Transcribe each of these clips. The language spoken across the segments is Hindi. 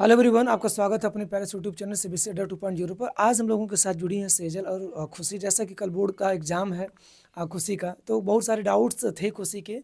हेलो एवरीवन आपका स्वागत है अपने पैरस यूट्यूब चैनल से बीसी अड्डा टू पॉइंट जीरो पर आज हम लोगों के साथ जुड़ी हैं सेजल और खुशी जैसा कि कल बोर्ड का एग्ज़ाम है खुशी का तो बहुत सारे डाउट्स थे खुशी के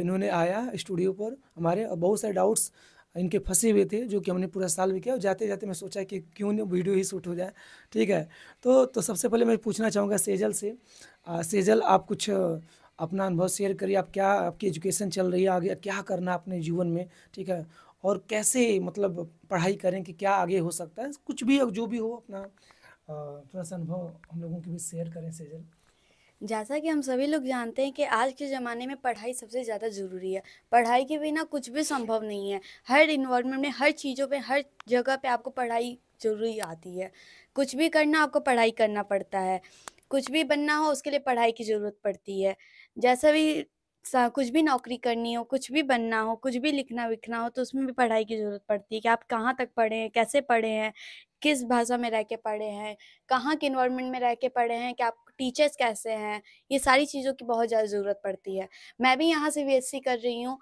इन्होंने आया स्टूडियो पर हमारे और बहुत सारे डाउट्स इनके फंसे हुए थे जो कि हमने पूरा साल भी किया और जाते जाते मैं सोचा कि क्यों नहीं वीडियो ही शूट हो जाए ठीक है तो तो सबसे पहले मैं पूछना चाहूँगा सेजल से आ, सेजल आप कुछ अपना अनुभव शेयर करिए आप क्या आपकी एजुकेशन चल रही है आगे क्या करना अपने जीवन में ठीक है और कैसे मतलब पढ़ाई करें कि क्या आगे हो सकता है कुछ भी जो भी हो अपना थोड़ा सा अनुभव हम लोगों के बीच शेयर करें सेजल जैसा कि हम सभी लोग जानते हैं कि आज के ज़माने में पढ़ाई सबसे ज़्यादा ज़रूरी है पढ़ाई के बिना कुछ भी संभव नहीं है हर इन्वायरमेंट में हर चीज़ों पे हर जगह पे आपको पढ़ाई ज़रूरी आती है कुछ भी करना आपको पढ़ाई करना पड़ता है कुछ भी बनना हो उसके लिए पढ़ाई की ज़रूरत पड़ती है जैसा भी कुछ भी नौकरी करनी हो कुछ भी बनना हो कुछ भी लिखना विखना हो तो उसमें भी पढ़ाई की ज़रूरत पड़ती है कि आप कहाँ तक पढ़े हैं कैसे पढ़े हैं किस भाषा में रह के पढ़े हैं कहाँ के इन्वायरमेंट में रह के पढ़े हैं कि आप टीचर्स कैसे हैं ये सारी चीज़ों की बहुत ज़्यादा ज़रूरत पड़ती है मैं भी यहाँ से बी कर रही हूँ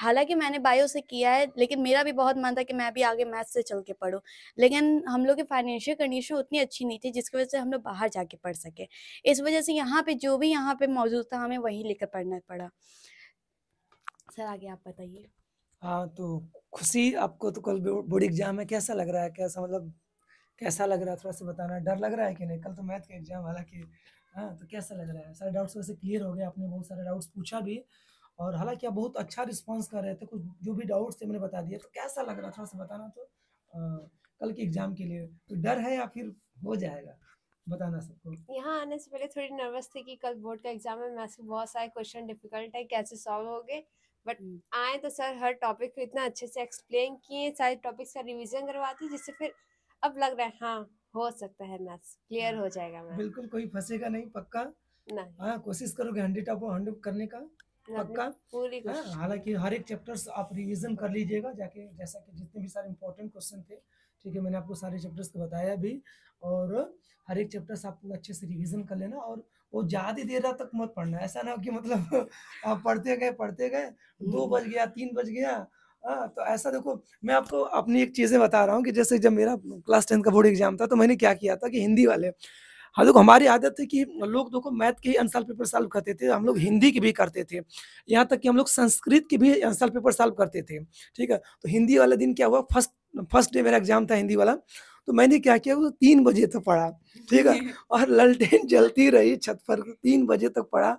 हालांकि मैंने बायो से किया है लेकिन मेरा भी बहुत मन था कि मैं भी आगे मैथ्स से चल के पढूँ लेकिन हम लोग की फाइनेंशियल कंडीशन उतनी अच्छी नहीं थी जिसकी वजह से हम लोग बाहर जाके पढ़ सके इस वजह से यहाँ पे जो भी यहाँ पे मौजूद था हमें वही लेकर पढ़ना पड़ा सर आगे आप बताइए हाँ तो खुशी आपको तो कल बोर्ड एग्जाम है कैसा लग रहा है कैसा मतलब कैसा लग रहा है थोड़ा सा बताना डर लग रहा है कि नहीं कल तो मैथ का एग्जाम हालांकि हाँ तो कैसा लग रहा है सारे डाउट्स वैसे क्लियर हो गए आपने बहुत सारे डाउट्स पूछा भी और हालांकि आप बहुत अच्छा रिस्पांस कर रहे थे कुछ जो भी डाउट्स थे मैंने बता दिया तो कैसा लग रहा थोड़ा सा बताना तो आ, कल के एग्जाम के लिए तो डर है या फिर हो जाएगा बताना सबको यहाँ आने से पहले थोड़ी नर्वस थी कि कल बोर्ड का एग्जाम है मैथ्स के बहुत सारे क्वेश्चन डिफिकल्ट है कैसे सॉल्व हो गए बट आए तो सर हर टॉपिक को इतना अच्छे से एक्सप्लेन किए सारे टॉपिक्स का रिवीजन करवाते जिससे फिर अब लग रहा है हाँ हो सकता है मैथ्स क्लियर हो हाँ। जाएगा मैम बिल्कुल कोई फंसेगा नहीं पक्का ना हाँ कोशिश करोगे हंड्रेड ऑफ हंड्रेड करने का मतलब पक्का पूरी हाँ, हालांकि हर एक चैप्टर्स आप रिविजन कर लीजिएगा जाके जैसा कि जितने भी सारे इंपॉर्टेंट क्वेश्चन थे ठीक है मैंने आपको सारे चैप्टर्स को तो बताया भी और हर एक चैप्टर्स आपको अच्छे से रिवीजन कर लेना और वो ज़्यादा देर रात तक मत पढ़ना ऐसा ना कि मतलब आप पढ़ते गए पढ़ते गए हम्म। दो बज गया तीन बज गया आ, हाँ, तो ऐसा देखो मैं आपको अपनी एक चीज़ें बता रहा हूँ कि जैसे जब मेरा क्लास टेंथ का बोर्ड एग्जाम था तो मैंने क्या किया था कि हिंदी वाले हाँ देखो हमारी आदत है कि लोग देखो मैथ के ही अनसाल पेपर सॉल्व करते थे हम लोग हिंदी के भी करते थे यहाँ तक कि हम लोग संस्कृत के भी अनसाल पेपर सॉल्व करते थे ठीक है तो हिंदी वाला दिन क्या हुआ फर्स्ट फर्स्ट डे मेरा एग्जाम था हिंदी वाला तो मैंने क्या किया वो तीन बजे तक पढ़ा ठीक है और ललटेन जलती रही छत पर तीन बजे तक पढ़ा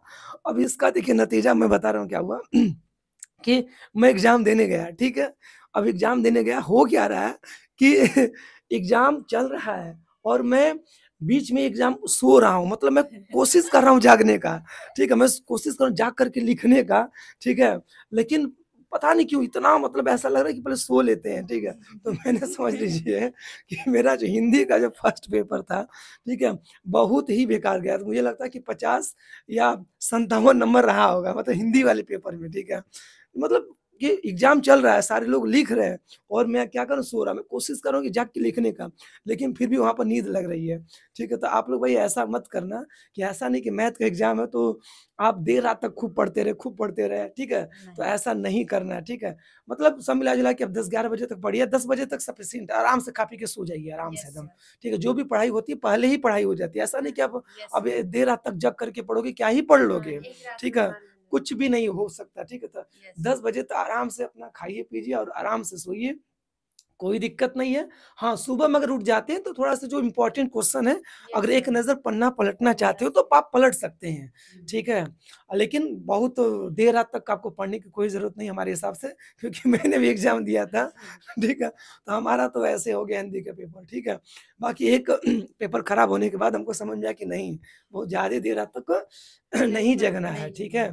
अब इसका देखिए नतीजा मैं बता रहा हूँ क्या हुआ कि मैं एग्जाम देने गया ठीक है अब एग्जाम देने गया हो क्या रहा है कि एग्जाम चल रहा है और मैं बीच में एग्जाम सो रहा हूँ मतलब मैं कोशिश कर रहा हूँ जागने का ठीक है मैं कोशिश कर रहा हूँ जाग करके लिखने का ठीक है लेकिन पता नहीं क्यों इतना मतलब ऐसा लग रहा है कि पहले सो लेते हैं ठीक है तो मैंने समझ लीजिए कि मेरा जो हिंदी का जो फर्स्ट पेपर था ठीक है बहुत ही बेकार गया तो मुझे लगता है कि पचास या संतावन नंबर रहा होगा मतलब हिंदी वाले पेपर में ठीक है मतलब कि एग्जाम चल रहा है सारे लोग लिख रहे हैं और मैं क्या करूँ सो रहा मैं कोशिश कर कि जाग के लिखने का लेकिन फिर भी वहाँ पर नींद लग रही है ठीक है तो आप लोग भाई ऐसा मत करना कि ऐसा नहीं कि मैथ का एग्जाम है तो आप देर रात तक खूब पढ़ते रहे खूब पढ़ते रहे ठीक है तो ऐसा नहीं करना है ठीक है मतलब सब मिला जुला के अब दस ग्यारह बजे तक पढ़िए दस बजे तक सफिशियंट आराम से काफी के सो जाइए आराम से एकदम ठीक है जो भी पढ़ाई होती है पहले ही पढ़ाई हो जाती है ऐसा नहीं कि आप अब देर रात तक जग करके पढ़ोगे क्या ही पढ़ हाँ, लोगे ठीक है कुछ भी नहीं हो सकता ठीक है तो दस बजे तो आराम से अपना खाइए पीजिए और आराम से सोइए कोई दिक्कत नहीं है हाँ सुबह में अगर उठ जाते हैं तो थोड़ा सा जो इम्पोर्टेंट क्वेश्चन है अगर एक नज़र पन्ना पलटना चाहते हो तो आप पलट सकते हैं hmm. ठीक है लेकिन बहुत देर रात तक आपको पढ़ने की कोई ज़रूरत नहीं हमारे हिसाब से क्योंकि मैंने भी एग्ज़ाम दिया था ठीक है तो हमारा तो ऐसे हो गया हिंदी का पेपर ठीक है बाकी एक पेपर ख़राब होने के बाद हमको समझ में आया कि नहीं बहुत ज़्यादा देर रात तक नहीं जगना है ठीक है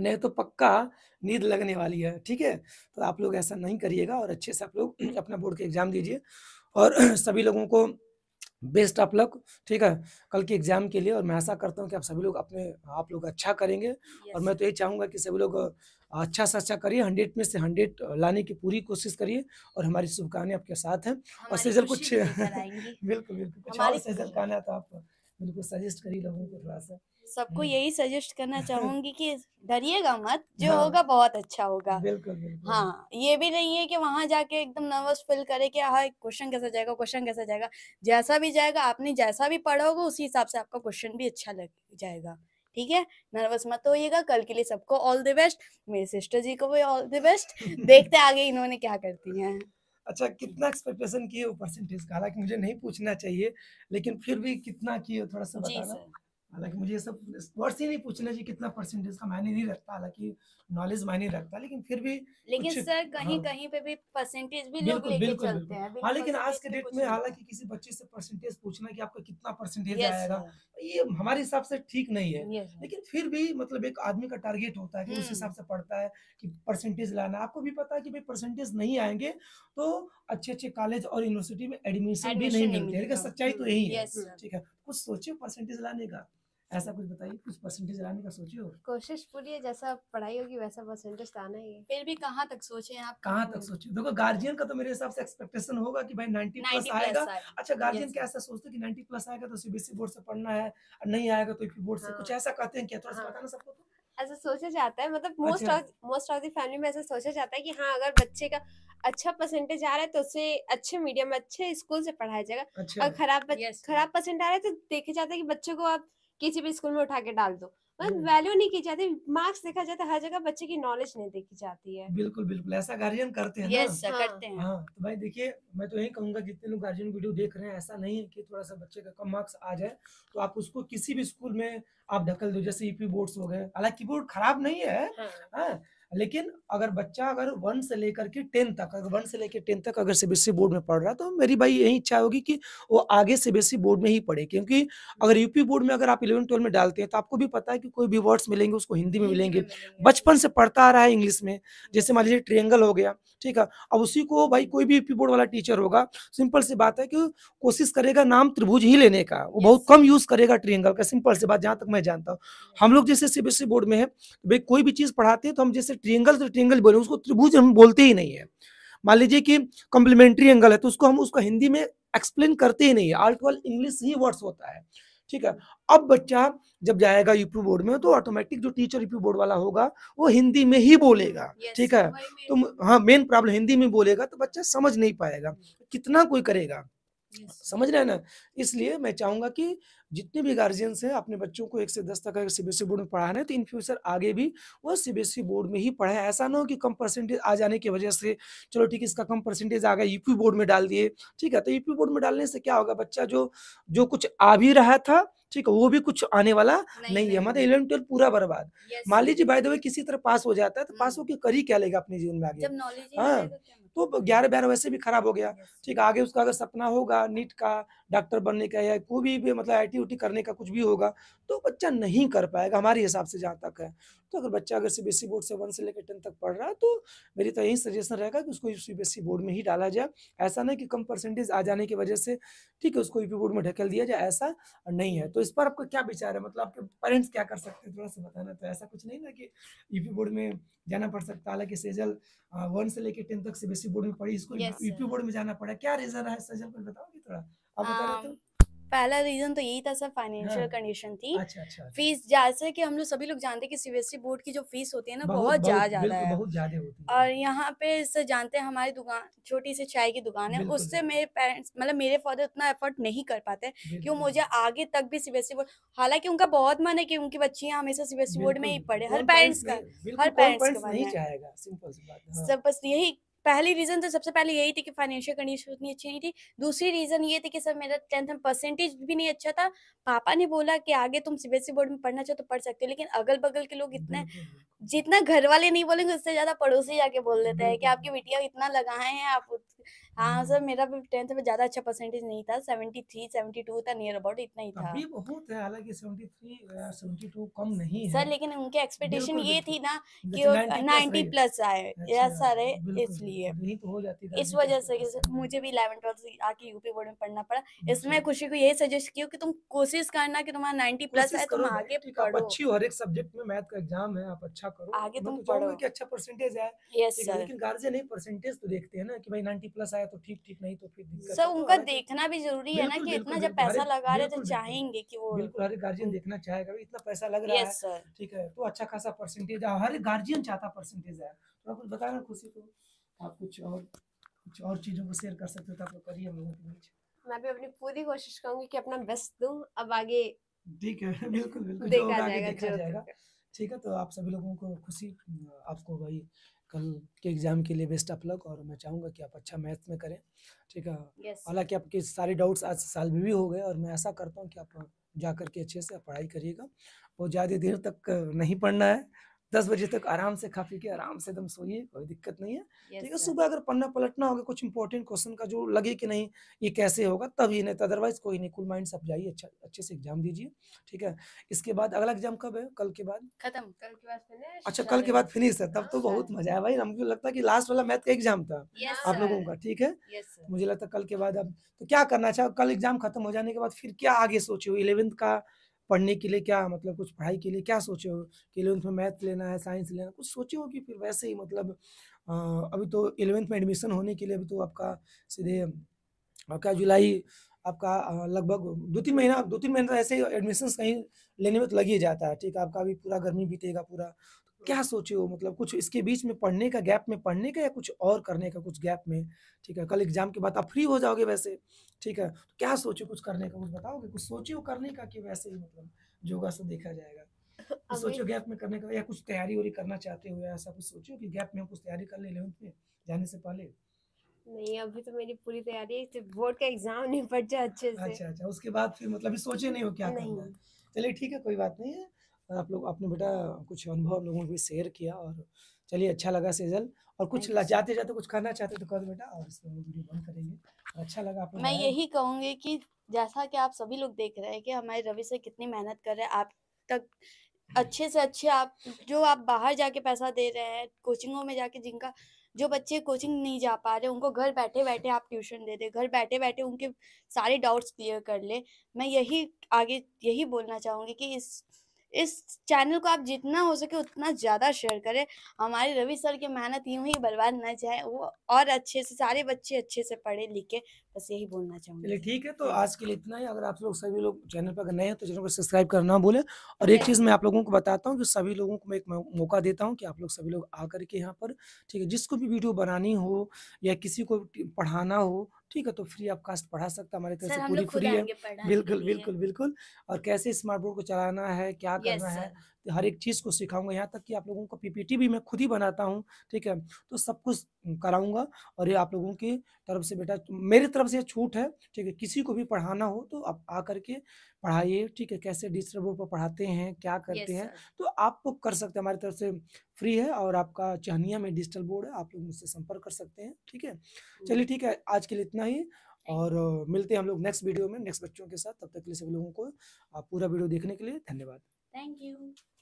नहीं तो पक्का नींद लगने वाली है ठीक है तो आप लोग ऐसा नहीं करिएगा और अच्छे से आप लोग अपना बोर्ड के एग्ज़ाम दीजिए और सभी लोगों को बेस्ट आप लक ठीक है कल के एग्ज़ाम के लिए और मैं ऐसा करता हूँ कि आप सभी लोग अपने आप लोग अच्छा करेंगे और मैं तो ये चाहूँगा कि सभी लोग अच्छा से अच्छा करिए हंड्रेड में से हंड्रेड लाने की पूरी कोशिश करिए और हमारी शुभकामनाएं आपके साथ हैं और सीजल कुछ बिल्कुल बिल्कुल कुछ और कहना तो आप बिल्कुल सजेस्ट करिए लोगों को थोड़ा सा सबको हम्म। यही सजेस्ट करना चाहूंगी कि डरिएगा मत जो हाँ। होगा बहुत अच्छा होगा बिल्कुल, बिल्कुल हाँ ये भी नहीं है कि वहां जाके एकदम नर्वस फील करे कि हाँ क्वेश्चन कैसा जाएगा क्वेश्चन कैसा जाएगा जैसा भी जाएगा आपने जैसा भी पढ़ा होगा उसी हिसाब से आपका क्वेश्चन भी अच्छा लग जाएगा ठीक है नर्वस मत होइएगा कल के लिए सबको ऑल द बेस्ट मेरे सिस्टर जी को भी ऑल द बेस्ट देखते आगे इन्होंने क्या करती है अच्छा कितना एक्सपेक्टेशन किए परसेंटेज का हालांकि मुझे नहीं पूछना चाहिए लेकिन फिर भी कितना किए थोड़ा सा बताना हालांकि मुझे ये सब वर्ड्स ही नहीं पूछना चाहिए कितना परसेंटेज का मायने नहीं रखता हालांकि नॉलेज मायने रखता लेकिन फिर भी लेकिन सर हाँ। कहीं हाँ, कहीं पे भी परसेंटेज भी लोग लेके चलते हैं हाँ लेकिन आज के डेट में हालांकि किसी बच्चे से परसेंटेज पूछना कि आपका कितना परसेंटेज आएगा ये हमारे हिसाब से ठीक नहीं है लेकिन फिर भी मतलब एक आदमी का टारगेट होता है कि उस हम्म। हिसाब से पढ़ता है कि परसेंटेज लाना आपको भी पता है कि भाई परसेंटेज नहीं आएंगे तो अच्छे अच्छे कॉलेज और यूनिवर्सिटी में एडमिशन भी नहीं मिलते लेकिन सच्चाई तो यही है ठीक है कुछ सोचे परसेंटेज लाने का ऐसा कुछ बताइए कुछ परसेंटेज लाने का सोचे हो कोशिश पूरी है जैसा पढ़ाई होगी वैसा परसेंटेज तो आना ही फिर भी कहाँ तक सोचे आप कहाँ तक सोचे देखो गार्जियन का तो मेरे हिसाब से एक्सपेक्टेशन होगा कि भाई 90 90 प्लस आएगा अच्छा गार्जियन क्या ऐसा सोचते कि 90 प्लस आएगा तो सीबीएसई बोर्ड से पढ़ना है और नहीं आएगा तो यूपी बोर्ड से कुछ हाँ। ऐसा कहते हैं क्या थोड़ा सा हाँ। बताना सबको तो। ऐसा सोचा जाता है मतलब most of most of the family में ऐसा सोचा जाता है कि हाँ अगर बच्चे का अच्छा परसेंटेज आ रहा है तो उसे अच्छे मीडियम अच्छे स्कूल से पढ़ाया जाएगा अच्छा, और खराब yes. खराब परसेंट आ रहा है तो देखे जाता है कि बच्चों को आप किसी भी स्कूल में उठा के डाल दो मतलब वैल्यू हम्म। नहीं की जाती मार्क्स देखा जाता है हर जगह बच्चे की नॉलेज नहीं देखी जाती है बिल्कुल बिल्कुल ऐसा गार्जियन करते हैं yes, ना? हाँ, करते हैं हाँ तो भाई देखिए मैं तो यही कहूंगा जितने लोग गार्जियन वीडियो देख रहे हैं ऐसा नहीं है कि थोड़ा सा बच्चे का कम मार्क्स आ जाए तो आप उसको किसी भी स्कूल में आप ढकल दो जैसे ईपी e बोर्ड हो गए हालांकि बोर्ड खराब नहीं है हाँ।, हाँ लेकिन अगर बच्चा अगर वन से लेकर के टेन तक अगर वन से लेकर टेन तक अगर सीबीएसई e बोर्ड में पढ़ रहा है तो मेरी भाई यही इच्छा होगी कि वो आगे सीबीएसई e बोर्ड में ही पढ़े क्योंकि अगर यूपी बोर्ड में अगर आप इलेवन ट्वेल्व में डालते हैं तो आपको भी पता है कि कोई भी वर्ड्स मिलेंगे उसको हिंदी में मिलेंगे बचपन से पढ़ता आ रहा है इंग्लिश में जैसे मान लीजिए ट्रियंगल हो गया ठीक है अब उसी को भाई कोई भी यूपी बोर्ड वाला टीचर होगा सिंपल सी बात है कि कोशिश करेगा नाम त्रिभुज ही लेने का वो बहुत कम यूज करेगा ट्रियंगल का सिंपल सी बात जहाँ तक मैं जानता हूँ हम लोग जैसे सीबीएसई e बोर्ड में है भाई कोई भी चीज़ पढ़ाते हैं तो हम जैसे ट्रिंगल तो ट्रिंगल बोले उसको त्रिभुज हम बोलते ही नहीं है मान लीजिए कि कॉम्प्लीमेंट्री एंगल है तो उसको हम उसको हिंदी में एक्सप्लेन करते ही नहीं है आर्ट वाल इंग्लिश ही वर्ड्स होता है ठीक है अब बच्चा जब जाएगा यूपी बोर्ड में तो ऑटोमेटिक जो टीचर यूपी बोर्ड वाला होगा वो हिंदी में ही बोलेगा yes, ठीक है तो हाँ मेन प्रॉब्लम हिंदी में बोलेगा तो बच्चा समझ नहीं पाएगा कितना कोई करेगा yes. समझ रहे हैं ना इसलिए मैं चाहूंगा कि जितने भी गार्जियंस हैं अपने बच्चों को एक से दस तक अगर सीबीएसई बोर्ड e में पढ़ाना है तो इन फ्यूचर आगे भी वह सीबीएसई बोर्ड में ही पढ़े ऐसा ना हो कि कम परसेंटेज आ जाने की वजह से चलो ठीक है इसका कम परसेंटेज आ गया यूपी बोर्ड में डाल दिए ठीक है तो यूपी बोर्ड में डालने से क्या होगा बच्चा जो जो कुछ आ भी रहा था ठीक है वो भी कुछ आने वाला नहीं, नहीं है मतलब इलेवन ट्वेल्व पूरा बर्बाद मान लीजिए बाय द वे किसी तरह पास हो जाता है तो पास हम्म। होकर कर ही क्या लेगा अपने जीवन में आगे हाँ तो मतलब? ग्यारह बारह वैसे भी खराब हो गया ठीक है आगे उसका अगर सपना होगा नीट का डॉक्टर बनने का या कोई भी मतलब आई ड्यूटी करने का कुछ भी होगा तो बच्चा नहीं कर पाएगा हमारे हिसाब से जहाँ तक है तो अगर बच्चा अगर सी बी एस बोर्ड से वन से लेकर टेन तक पढ़ रहा है तो मेरी तो यही सजेशन रहेगा कि उसको सी बी एस बोर्ड में ही डाला जाए ऐसा नहीं कि कम परसेंटेज आ जाने की वजह से ठीक है उसको यूपी e बोर्ड में ढकेल दिया जाए ऐसा नहीं है तो इस पर आपका क्या विचार है मतलब आपके पेरेंट्स क्या कर सकते हैं थोड़ा सा बताना तो ऐसा कुछ नहीं ना कि यूपी e बोर्ड में जाना पड़ सकता है हालांकि सेजल वन से लेकर टेन तक C B S CBSE board में पढ़ी इसको यूपी बोर्ड e में जाना पड़ा क्या रीजन है सेजल कुछ बताओगे थोड़ा आप बता रहे पहला रीजन तो यही था सर फाइनेंशियल हाँ। कंडीशन थी अच्छा, अच्छा, फीस अच्छा। जैसे कि हम लोग सभी लोग जानते हैं कि सीबीएसई बोर्ड e की जो फीस होती है ना बहुत ज्यादा ज्यादा है बहुत ज्यादा होती है और यहाँ पे सर जानते हैं हमारी दुकान छोटी सी चाय की दुकान है उससे मेरे पेरेंट्स मतलब मेरे फादर उतना एफर्ट नहीं कर पाते कि वो मुझे आगे तक भी सीबीएसई बोर्ड e हालांकि उनका बहुत मन है कि उनकी बच्चियां हमेशा सीबीएसई बोर्ड e में ही पढ़े हर पेरेंट्स का हर पेरेंट्स का सिंपल सब बस यही पहली रीज़न तो सबसे पहले यही थी कि फाइनेंशियल कंडीशन उतनी अच्छी नहीं थी दूसरी रीज़न ये थी कि सर मेरा टेंथ में परसेंटेज भी नहीं अच्छा था पापा ने बोला कि आगे तुम सीबीएसई बोर्ड में पढ़ना चाहो तो पढ़ सकते हो लेकिन अगल बगल के लोग इतने जितना घर वाले नहीं बोलेंगे उससे ज़्यादा पड़ोसी जाके बोल देते हैं कि आपकी बिटिया इतना लगाए हैं आप हाँ हम्म। सर मेरा भी टेंथ में ज़्यादा अच्छा परसेंटेज नहीं था सेवेंटी थ्री सेवेंटी टू था नियर अबाउट इतना ही था अभी बहुत है हालांकि सेवेंटी थ्री सेवेंटी टू कम नहीं है सर लेकिन उनके एक्सपेक्टेशन ये थी ना कि नाइन्टी प्लस आए या अच्छा, सर है इसलिए तो इस वजह से मुझे भी इलेवन ट्वेल्थ आके यूपी बोर्ड में पढ़ना पड़ा इसमें अच्छा। खुशी को यही सजेस्ट किया कि तुम कोशिश करना कि तुम्हारा नाइन्टी प्लस है तुम आगे पढ़ो अच्छी हर एक सब्जेक्ट में मैथ का एग्जाम है आप अच्छा करो आगे तुम तो पढ़ो कि अच्छा परसेंटेज है लेकिन गार्जियन नहीं परसेंटेज तो देखते हैं ना कि भाई नाइन्टी प्लस आया तो ठीक ठीक नहीं तो फिर दिक्कत सर उनका देखना भी जरूरी है ना कि इतना जब पैसा लगा रहे तो चाहेंगे कि वो बिल्कुल हर गार्जियन देखना चाहेगा इतना पैसा लग रहा है ठीक है तो अच्छा खासा परसेंटेज हर गार्जियन चाहता परसेंटेज आया थोड़ा कुछ बताना खुशी को आप कुछ और कुछ और चीजों को शेयर कर सकते हो तो आप करिए हम लोगों के बीच मैं भी अपनी पूरी कोशिश करूंगी कि अपना बेस्ट दूं अब आगे ठीक है बिल्कुल बिल्कुल देखा जाएगा ठीक है तो आप सभी लोगों को खुशी आपको भाई कल के एग्ज़ाम के लिए बेस्ट ऑफ और मैं चाहूँगा कि आप अच्छा मैथ्स में करें ठीक है yes. हालांकि आपके सारे डाउट्स आज साल भी हो गए और मैं ऐसा करता हूँ कि आप जा करके अच्छे से पढ़ाई करिएगा और ज़्यादा देर तक नहीं पढ़ना है दस बजे तक आराम से खा पी के आराम से एकदम सोइए कोई दिक्कत नहीं है yes, ठीक है सुबह अगर पन्ना पलटना होगा कुछ इंपॉर्टेंट क्वेश्चन का जो लगे कि नहीं ये कैसे होगा तब ही नहीं तो अदरवाइज कोई नहीं कुल माइंड सब जाइए अच्छा अच्छे से एग्जाम दीजिए ठीक है इसके बाद अगला एग्जाम कब है कल के बाद खत्म कल के बाद फिनिश अच्छा कल के बाद फिनिश है तब तो बहुत हाँ। मजा है भाई हमको लगता है कि लास्ट वाला मैथ का एग्जाम था आप लोगों का ठीक है मुझे लगता है कल के बाद अब तो क्या करना चाहिए अच्छा, कल एग्जाम खत्म हो जाने के बाद फिर क्या आगे सोचे हो इलेवेंथ का पढ़ने के लिए क्या मतलब कुछ पढ़ाई के लिए क्या सोचे हो कि इलेवंथ में मैथ लेना है साइंस लेना है कुछ सोचे हो कि फिर वैसे ही मतलब अभी तो इलेवेंथ में एडमिशन होने के लिए अभी तो आपका सीधे आपका जुलाई आपका लगभग दो तीन महीना दो तीन महीना तो ऐसे एडमिशन कहीं लेने में तो लग ही जाता है ठीक है आपका अभी पूरा गर्मी बीतेगा पूरा क्या सोचे हो मतलब कुछ इसके बीच में पढ़ने का गैप में पढ़ने का या कुछ और करने का कुछ गैप में ठीक है कल एग्जाम के बाद आप फ्री हो जाओगे वैसे ठीक है तो क्या सोचे कुछ करने का कुछ बताओगे कुछ सोचे हो करने का कि वैसे ही मतलब से देखा जाएगा सोचो गैप में करने का या कुछ तैयारी वैयारी करना चाहते हो या ऐसा कुछ सोचो कि गैप में कुछ तैयारी कर ले इलेवंथ में जाने से पहले नहीं अभी तो मेरी पूरी तैयारी है बोर्ड का एग्जाम निपट जाए अच्छे से अच्छा अच्छा उसके बाद फिर मतलब सोचे नहीं हो क्या करना चलिए ठीक है कोई बात नहीं है आप लोग आपने बेटा कुछ अनुभव हम लोगों को शेयर किया और चलिए अच्छा लगा सेजल और कुछ जाते जाते कुछ करना चाहते तो कर बेटा और इसमें वीडियो बंद करेंगे अच्छा लगा आप मैं यही कहूँगी कि जैसा कि आप सभी लोग देख रहे हैं कि हमारे रवि से कितनी मेहनत कर रहे हैं आप तक अच्छे से अच्छे आप जो आप बाहर जाके पैसा दे रहे हैं कोचिंगों में जाके जिनका जो बच्चे कोचिंग नहीं जा पा रहे उनको घर बैठे बैठे आप ट्यूशन दे दे घर बैठे बैठे उनके सारे डाउट्स क्लियर कर ले मैं यही आगे यही बोलना चाहूँगी कि इस इस चैनल को आप जितना हो सके उतना ज़्यादा शेयर करें हमारे रवि सर की मेहनत यूँ ही बर्बाद ना जाए वो और अच्छे से सारे बच्चे अच्छे से पढ़े लिखे बस यही बोलना चाहूँगी चलिए ठीक है तो आज के लिए इतना ही अगर आप लोग सभी लोग चैनल पर नए हैं तो चैनल को सब्सक्राइब करना भूलें और एक चीज़ मैं आप लोगों को बताता हूँ कि सभी लोगों को मैं एक मौका देता हूँ कि आप लोग सभी लोग आकर के यहाँ पर ठीक है जिसको भी वीडियो बनानी हो या किसी को पढ़ाना हो ठीक है तो फ्री आप कास्ट पढ़ा सकते हमारे तरफ से पूरी फ्री है बिल्कुल बिल्कुल बिल्कुल और कैसे स्मार्ट बोर्ड को चलाना है क्या करना है हर एक चीज़ को सिखाऊंगा यहाँ तक कि आप लोगों को पीपीटी भी मैं खुद ही बनाता हूँ ठीक है तो सब कुछ कराऊंगा और ये आप लोगों की तरफ से बेटा मेरी तरफ से छूट है ठीक है किसी को भी पढ़ाना हो तो आप आ के पढ़ाइए ठीक है कैसे डिजिटल बोर्ड पर पढ़ाते हैं क्या करते yes, हैं तो आप लोग तो कर सकते हैं हमारी तरफ से फ्री है और आपका चहनिया में डिजिटल बोर्ड है आप लोग मुझसे संपर्क कर सकते हैं ठीक है हम्म। चलिए ठीक है आज के लिए इतना ही और मिलते हैं हम लोग नेक्स्ट वीडियो में नेक्स्ट बच्चों के साथ तब तक के लिए सभी लोगों को पूरा वीडियो देखने के लिए धन्यवाद थैंक यू